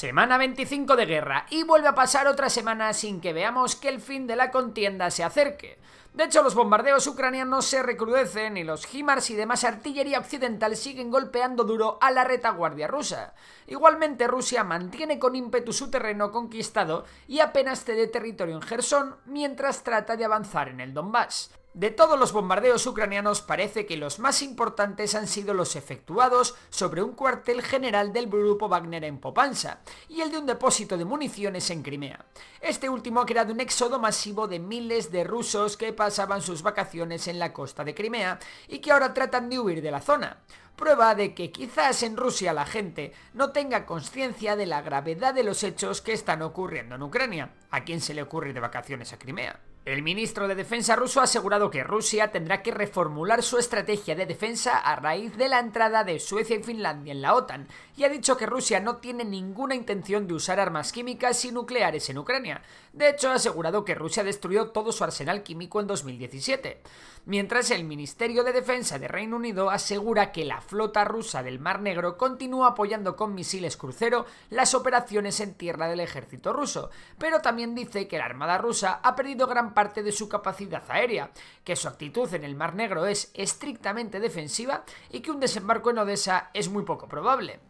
Semana 25 de guerra y vuelve a pasar otra semana sin que veamos que el fin de la contienda se acerque. De hecho, los bombardeos ucranianos se recrudecen y los HIMARS y demás artillería occidental siguen golpeando duro a la retaguardia rusa. Igualmente, Rusia mantiene con ímpetu su terreno conquistado y apenas cede territorio en Gerson mientras trata de avanzar en el Donbass. De todos los bombardeos ucranianos parece que los más importantes han sido los efectuados sobre un cuartel general del grupo Wagner en Popansa y el de un depósito de municiones en Crimea. Este último ha creado un éxodo masivo de miles de rusos que pasaban sus vacaciones en la costa de Crimea y que ahora tratan de huir de la zona prueba de que quizás en Rusia la gente no tenga conciencia de la gravedad de los hechos que están ocurriendo en Ucrania. ¿A quién se le ocurre de vacaciones a Crimea? El ministro de Defensa ruso ha asegurado que Rusia tendrá que reformular su estrategia de defensa a raíz de la entrada de Suecia y Finlandia en la OTAN, y ha dicho que Rusia no tiene ninguna intención de usar armas químicas y nucleares en Ucrania. De hecho, ha asegurado que Rusia destruyó todo su arsenal químico en 2017. Mientras el Ministerio de Defensa de Reino Unido asegura que la flota rusa del Mar Negro continúa apoyando con misiles crucero las operaciones en tierra del ejército ruso, pero también dice que la Armada rusa ha perdido gran parte de su capacidad aérea, que su actitud en el Mar Negro es estrictamente defensiva y que un desembarco en Odessa es muy poco probable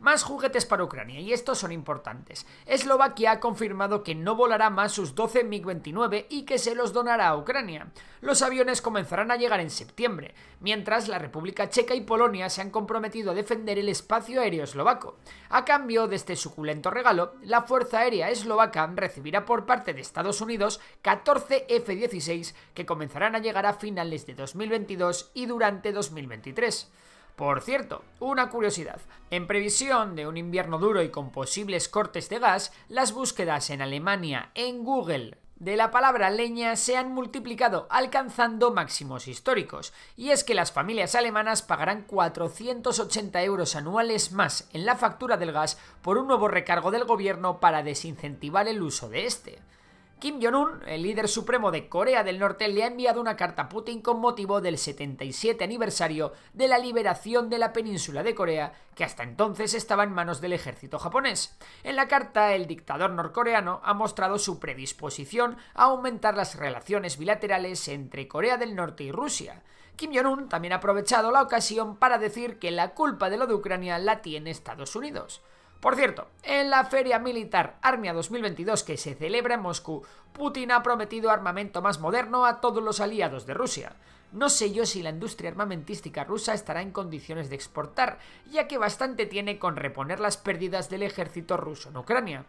más juguetes para Ucrania y estos son importantes. Eslovaquia ha confirmado que no volará más sus 12 MiG-29 y que se los donará a Ucrania. Los aviones comenzarán a llegar en septiembre, mientras la República Checa y Polonia se han comprometido a defender el espacio aéreo eslovaco. A cambio de este suculento regalo, la Fuerza Aérea Eslovaca recibirá por parte de Estados Unidos 14 F-16 que comenzarán a llegar a finales de 2022 y durante 2023. Por cierto, una curiosidad. En previsión de un invierno duro y con posibles cortes de gas, las búsquedas en Alemania en Google de la palabra leña se han multiplicado, alcanzando máximos históricos. Y es que las familias alemanas pagarán 480 euros anuales más en la factura del gas por un nuevo recargo del gobierno para desincentivar el uso de este. Kim Jong-un, el líder supremo de Corea del Norte, le ha enviado una carta a Putin con motivo del 77 aniversario de la liberación de la península de Corea, que hasta entonces estaba en manos del ejército japonés. En la carta, el dictador norcoreano ha mostrado su predisposición a aumentar las relaciones bilaterales entre Corea del Norte y Rusia. Kim Jong-un también ha aprovechado la ocasión para decir que la culpa de lo de Ucrania la tiene Estados Unidos. Por cierto, en la Feria Militar Armia 2022 que se celebra en Moscú, Putin ha prometido armamento más moderno a todos los aliados de Rusia. No sé yo si la industria armamentística rusa estará en condiciones de exportar, ya que bastante tiene con reponer las pérdidas del ejército ruso en Ucrania.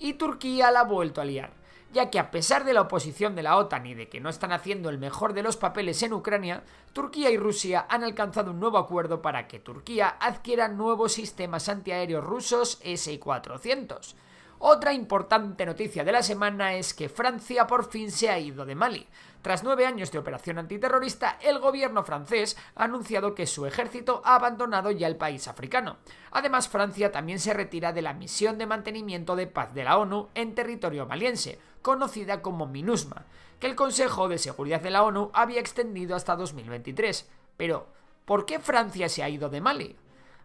Y Turquía la ha vuelto a liar ya que a pesar de la oposición de la OTAN y de que no están haciendo el mejor de los papeles en Ucrania, Turquía y Rusia han alcanzado un nuevo acuerdo para que Turquía adquiera nuevos sistemas antiaéreos rusos S-400. Otra importante noticia de la semana es que Francia por fin se ha ido de Mali. Tras nueve años de operación antiterrorista, el gobierno francés ha anunciado que su ejército ha abandonado ya el país africano. Además, Francia también se retira de la misión de mantenimiento de paz de la ONU en territorio maliense, conocida como MINUSMA, que el Consejo de Seguridad de la ONU había extendido hasta 2023. Pero, ¿por qué Francia se ha ido de Mali?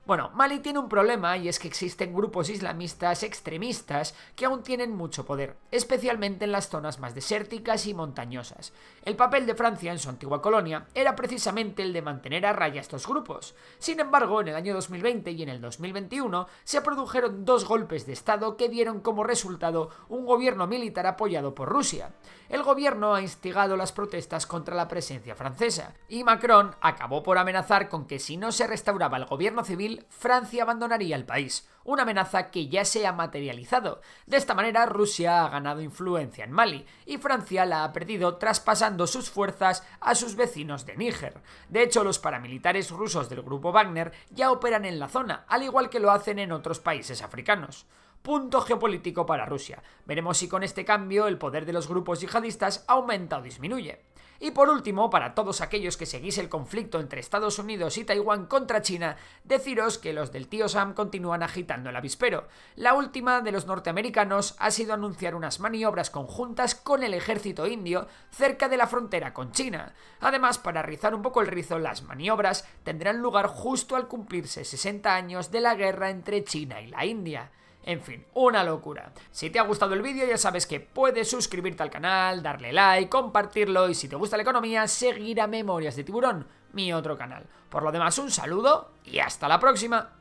Bueno, Mali tiene un problema y es que existen grupos islamistas extremistas que aún tienen mucho poder, especialmente en las zonas más desérticas y montañosas. El papel de Francia en su antigua colonia era precisamente el de mantener a raya estos grupos. Sin embargo, en el año 2020 y en el 2021 se produjeron dos golpes de Estado que dieron como resultado un gobierno militar apoyado por Rusia. El gobierno ha instigado las protestas contra la presencia francesa y Macron acabó por amenazar con que si no se restauraba el gobierno civil Francia abandonaría el país, una amenaza que ya se ha materializado. De esta manera, Rusia ha ganado influencia en Mali y Francia la ha perdido traspasando sus fuerzas a sus vecinos de Níger. De hecho, los paramilitares rusos del grupo Wagner ya operan en la zona, al igual que lo hacen en otros países africanos punto geopolítico para Rusia. Veremos si con este cambio el poder de los grupos yihadistas aumenta o disminuye. Y por último, para todos aquellos que seguís el conflicto entre Estados Unidos y Taiwán contra China, deciros que los del tío Sam continúan agitando el avispero. La última de los norteamericanos ha sido anunciar unas maniobras conjuntas con el ejército indio cerca de la frontera con China. Además, para rizar un poco el rizo, las maniobras tendrán lugar justo al cumplirse 60 años de la guerra entre China y la India. En fin, una locura. Si te ha gustado el vídeo ya sabes que puedes suscribirte al canal, darle like, compartirlo y si te gusta la economía, seguir a Memorias de Tiburón, mi otro canal. Por lo demás, un saludo y hasta la próxima.